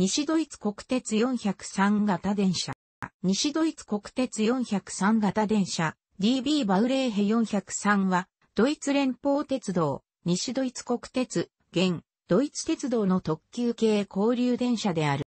西ドイツ国鉄403型電車。西ドイツ国鉄403型電車 DB バウレーヘ403はドイツ連邦鉄道、西ドイツ国鉄、現、ドイツ鉄道の特急系交流電車である。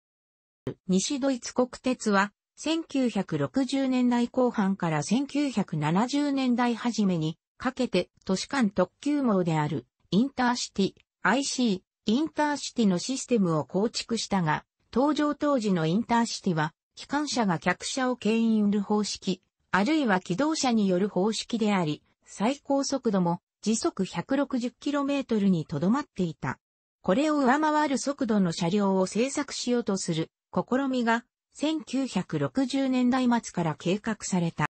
西ドイツ国鉄は1960年代後半から1970年代初めにかけて都市間特急網であるインターシティ IC インターシティのシステムを構築したが、登場当時のインターシティは、機関車が客車を牽引する方式、あるいは機動車による方式であり、最高速度も時速 160km にとどまっていた。これを上回る速度の車両を製作しようとする試みが1960年代末から計画された。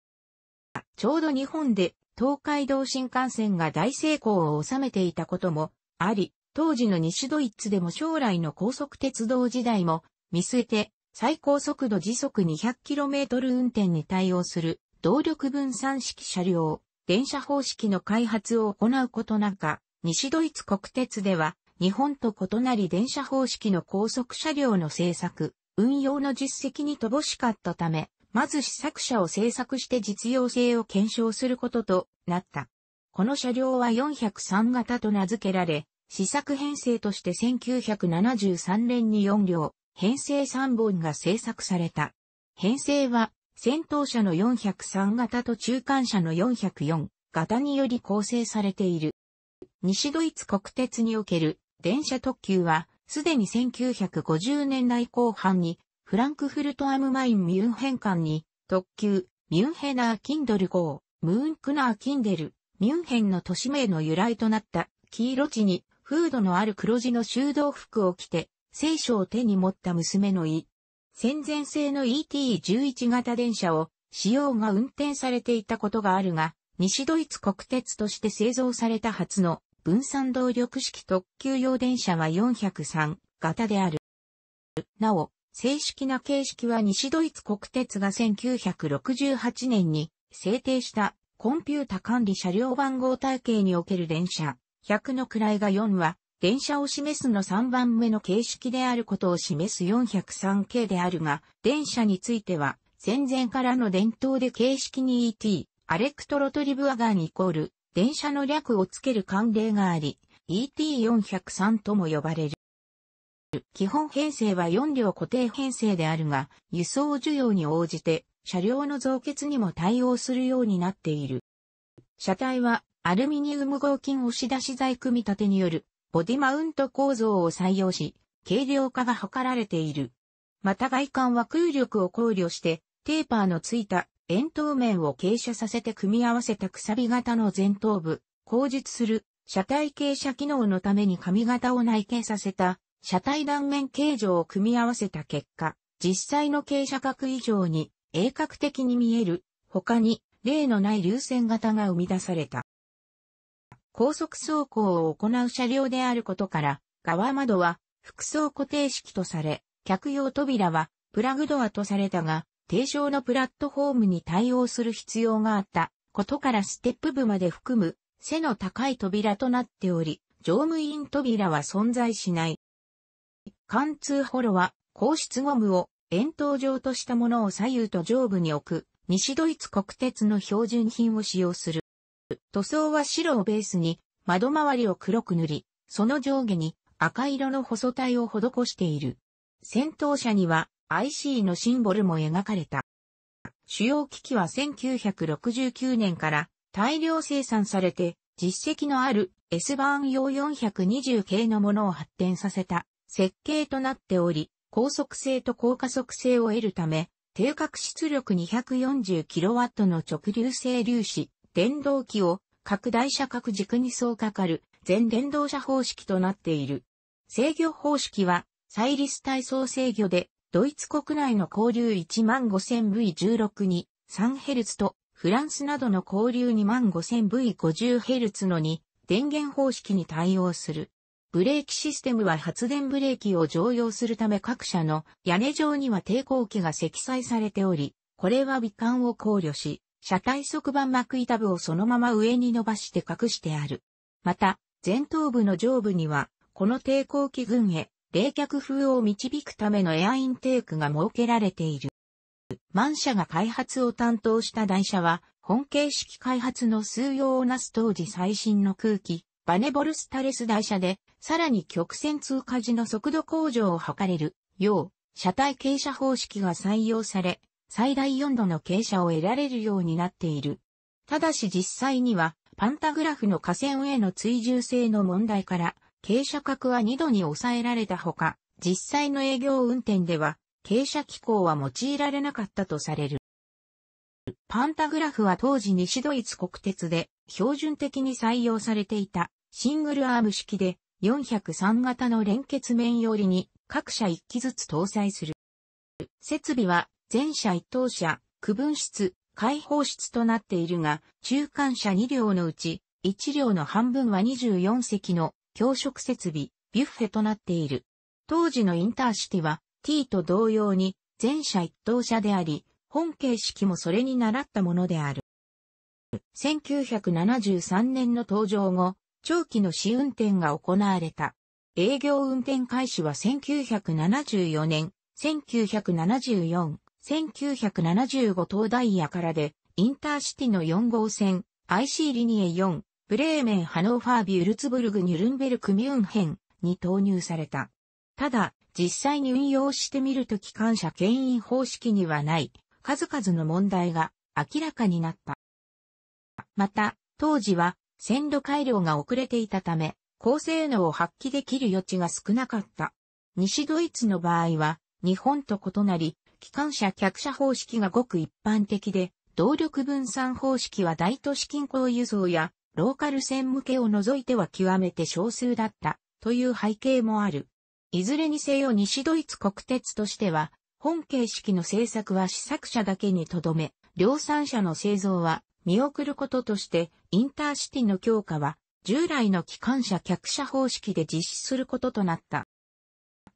ちょうど日本で東海道新幹線が大成功を収めていたこともあり、当時の西ドイツでも将来の高速鉄道時代も見据えて最高速度時速 200km 運転に対応する動力分散式車両、電車方式の開発を行うことなか、西ドイツ国鉄では日本と異なり電車方式の高速車両の製作、運用の実績に乏しかったため、まず試作車を製作して実用性を検証することとなった。この車両は403型と名付けられ、試作編成として1973年に4両、編成3本が製作された。編成は、戦闘車の403型と中間車の404型により構成されている。西ドイツ国鉄における電車特急は、すでに1950年代後半に、フランクフルトアムマインミュンヘン間に、特急、ミュンヘナー・キンドル号、ムーンクナー・キンデル、ミュンヘンの都市名の由来となった、黄色地にフードのある黒地の修道服を着て、聖書を手に持った娘の胃。戦前製の ET11 型電車を、使用が運転されていたことがあるが、西ドイツ国鉄として製造された初の分散動力式特急用電車は403型である。なお、正式な形式は西ドイツ国鉄が1968年に制定したコンピュータ管理車両番号体系における電車100の位が4は、電車を示すの3番目の形式であることを示す403系であるが、電車については、戦前からの伝統で形式に ET、アレクトロトリブアガンイコール、電車の略をつける慣例があり、ET403 とも呼ばれる。基本編成は4両固定編成であるが、輸送需要に応じて、車両の増結にも対応するようになっている。車体はアルミニウム合金押し出し材組み立てによるボディマウント構造を採用し、軽量化が図られている。また外観は空力を考慮して、テーパーのついた円筒面を傾斜させて組み合わせたび型の前頭部、後述する車体傾斜機能のために髪型を内傾させた車体断面形状を組み合わせた結果、実際の傾斜角以上に鋭角的に見える、他に例のない流線型が生み出された。高速走行を行う車両であることから、側窓は、複層固定式とされ、客用扉は、プラグドアとされたが、低床のプラットフォームに対応する必要があったことからステップ部まで含む背の高い扉となっており、乗務員扉は存在しない。貫通ホロは、高質ゴムを円筒状としたものを左右と上部に置く、西ドイツ国鉄の標準品を使用する。塗装は白をベースに窓周りを黒く塗り、その上下に赤色の細体を施している。戦闘車には IC のシンボルも描かれた。主要機器は1969年から大量生産されて実績のある S バーン用420系のものを発展させた設計となっており、高速性と高加速性を得るため、低角出力 240kW の直流性粒子電動機を拡大車格軸にうかかる全電動車方式となっている。制御方式は、サイリス体操制御で、ドイツ国内の交流 15000V16 に 3Hz と、フランスなどの交流 25000V50Hz の2、電源方式に対応する。ブレーキシステムは発電ブレーキを常用するため各社の屋根上には抵抗器が積載されており、これは微観を考慮し、車体側板膜板部をそのまま上に伸ばして隠してある。また、前頭部の上部には、この抵抗器群へ冷却風を導くためのエアインテークが設けられている。満車が開発を担当した台車は、本形式開発の数用をなす当時最新の空気、バネボルスタレス台車で、さらに曲線通過時の速度向上を図れる、よう、車体傾斜方式が採用され、最大4度の傾斜を得られるようになっている。ただし実際には、パンタグラフの下線への追従性の問題から、傾斜角は2度に抑えられたほか、実際の営業運転では、傾斜機構は用いられなかったとされる。パンタグラフは当時西ドイツ国鉄で標準的に採用されていたシングルアーム式で403型の連結面よりに各社1機ずつ搭載する。設備は全車一等車、区分室、開放室となっているが、中間車2両のうち、1両の半分は24席の教職設備、ビュッフェとなっている。当時のインターシティは T と同様に全車一等車であり、本形式もそれに習ったものである。1973年の登場後、長期の試運転が行われた。営業運転開始は1974年、1974、1975東ダイヤからで、インターシティの4号線、IC リニエ4、ブレーメン、ハノーファー、ビュルツブルグ、ニュルンベルク、ミュンヘンに投入された。ただ、実際に運用してみると機関車牽引方式にはない、数々の問題が明らかになった。また、当時は線路改良が遅れていたため、高性能を発揮できる余地が少なかった。西ドイツの場合は、日本と異なり、機関車客車方式がごく一般的で、動力分散方式は大都市近郊輸送やローカル線向けを除いては極めて少数だったという背景もある。いずれにせよ西ドイツ国鉄としては、本形式の製作は試作車だけにとどめ、量産車の製造は見送ることとして、インターシティの強化は従来の機関車客車方式で実施することとなった。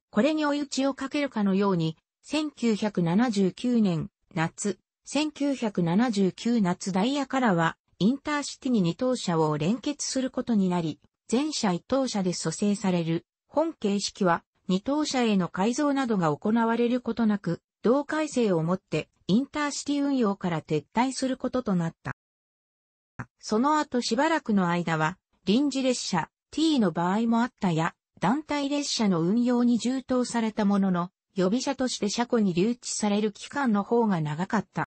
これに追い打ちをかけるかのように、1979年夏、1979夏ダイヤからは、インターシティに2等車を連結することになり、全車1等車で蘇生される、本形式は、2等車への改造などが行われることなく、同改正をもって、インターシティ運用から撤退することとなった。その後しばらくの間は、臨時列車 T の場合もあったや、団体列車の運用に充当されたものの、予備車として車庫に留置される期間の方が長かった。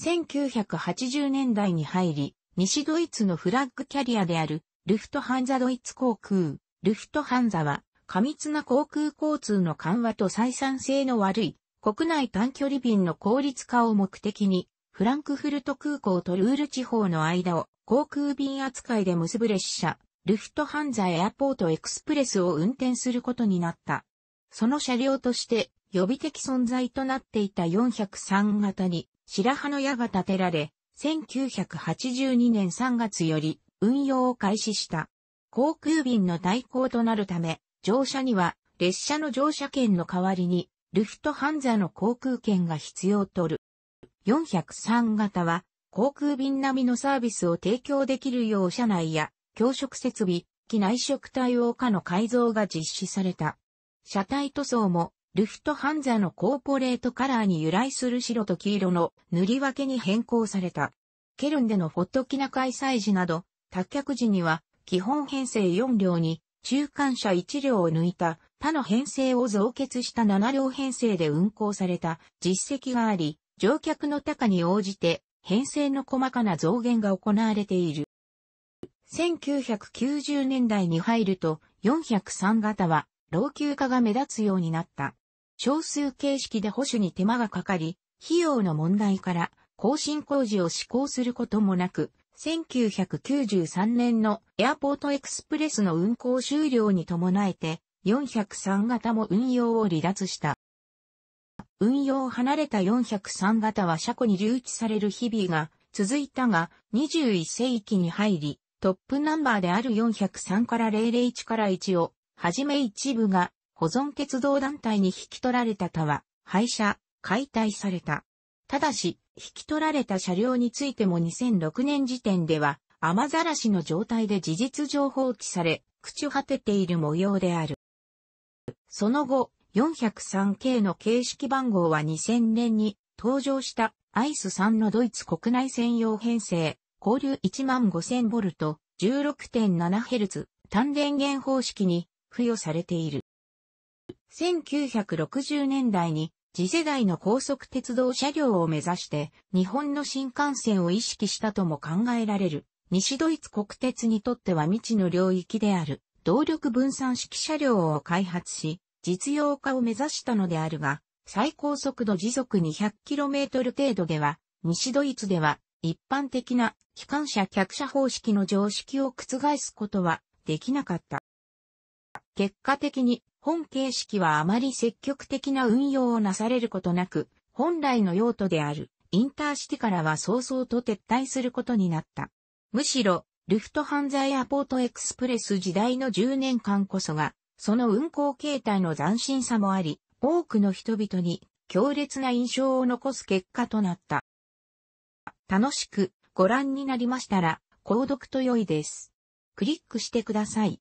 1980年代に入り、西ドイツのフラッグキャリアである、ルフトハンザドイツ航空、ルフトハンザは、過密な航空交通の緩和と採算性の悪い、国内短距離便の効率化を目的に、フランクフルト空港とルール地方の間を航空便扱いで結ぶ列車、ルフトハンザエアポートエクスプレスを運転することになった。その車両として予備的存在となっていた403型に白羽の矢が建てられ、1982年3月より運用を開始した。航空便の対抗となるため、乗車には列車の乗車券の代わりに、ルフトハンザの航空券が必要とる。403型は、航空便並みのサービスを提供できるよう車内や、教職設備、機内食対応化の改造が実施された。車体塗装も、ルフトハンザのコーポレートカラーに由来する白と黄色の塗り分けに変更された。ケルンでのフォットキナ開催時など、脱却時には、基本編成4両に、中間車1両を抜いた他の編成を増結した7両編成で運行された実績があり、乗客の高に応じて編成の細かな増減が行われている。1990年代に入ると403型は老朽化が目立つようになった。少数形式で保守に手間がかかり、費用の問題から更新工事を施行することもなく、1993年のエアポートエクスプレスの運行終了に伴えて、403型も運用を離脱した。運用を離れた403型は車庫に留置される日々が続いたが、21世紀に入り、トップナンバーである403から001から1をはじめ一部が保存鉄道団体に引き取られた他は廃車、解体された。ただし、引き取られた車両についても2006年時点では雨ざらしの状態で事実上放置され、朽ち果てている模様である。その後、403系の形式番号は2000年に登場したアイス3のドイツ国内専用編成、交流 15000V、16.7Hz、単電源方式に付与されている。1960年代に次世代の高速鉄道車両を目指して日本の新幹線を意識したとも考えられる西ドイツ国鉄にとっては未知の領域である動力分散式車両を開発し実用化を目指したのであるが最高速度時速 200km 程度では西ドイツでは一般的な機関車客車方式の常識を覆すことはできなかった。結果的に本形式はあまり積極的な運用をなされることなく、本来の用途であるインターシティからは早々と撤退することになった。むしろ、ルフトハンザエアポートエクスプレス時代の10年間こそが、その運行形態の斬新さもあり、多くの人々に強烈な印象を残す結果となった。楽しくご覧になりましたら、購読と良いです。クリックしてください。